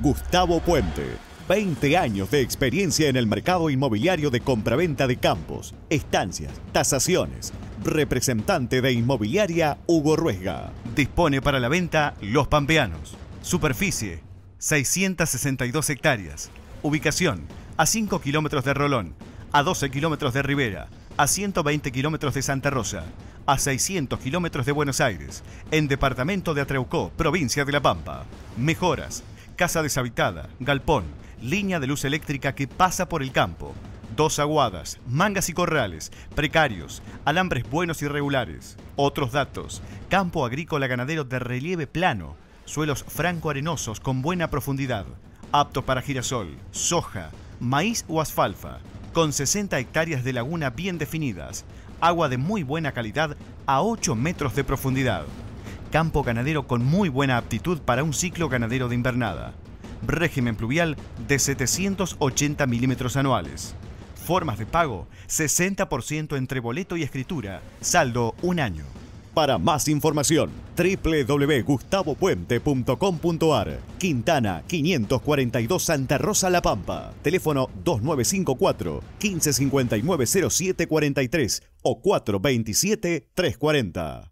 Gustavo Puente, 20 años de experiencia en el mercado inmobiliario de compraventa de campos, estancias, tasaciones. Representante de inmobiliaria Hugo Ruesga. Dispone para la venta Los Pampeanos. Superficie 662 hectáreas. Ubicación a 5 kilómetros de Rolón, a 12 kilómetros de Rivera, a 120 kilómetros de Santa Rosa, a 600 kilómetros de Buenos Aires, en departamento de Atreucó, provincia de La Pampa. Mejoras, casa deshabitada, galpón, línea de luz eléctrica que pasa por el campo, dos aguadas, mangas y corrales, precarios, alambres buenos y regulares. Otros datos, campo agrícola ganadero de relieve plano, suelos franco-arenosos con buena profundidad, apto para girasol, soja, maíz o asfalfa, con 60 hectáreas de laguna bien definidas, agua de muy buena calidad a 8 metros de profundidad campo ganadero con muy buena aptitud para un ciclo ganadero de invernada, régimen pluvial de 780 milímetros anuales, formas de pago 60% entre boleto y escritura, saldo un año. Para más información, www.gustavopuente.com.ar Quintana 542 Santa Rosa La Pampa. Teléfono 2954 1559 0743 o 427 340.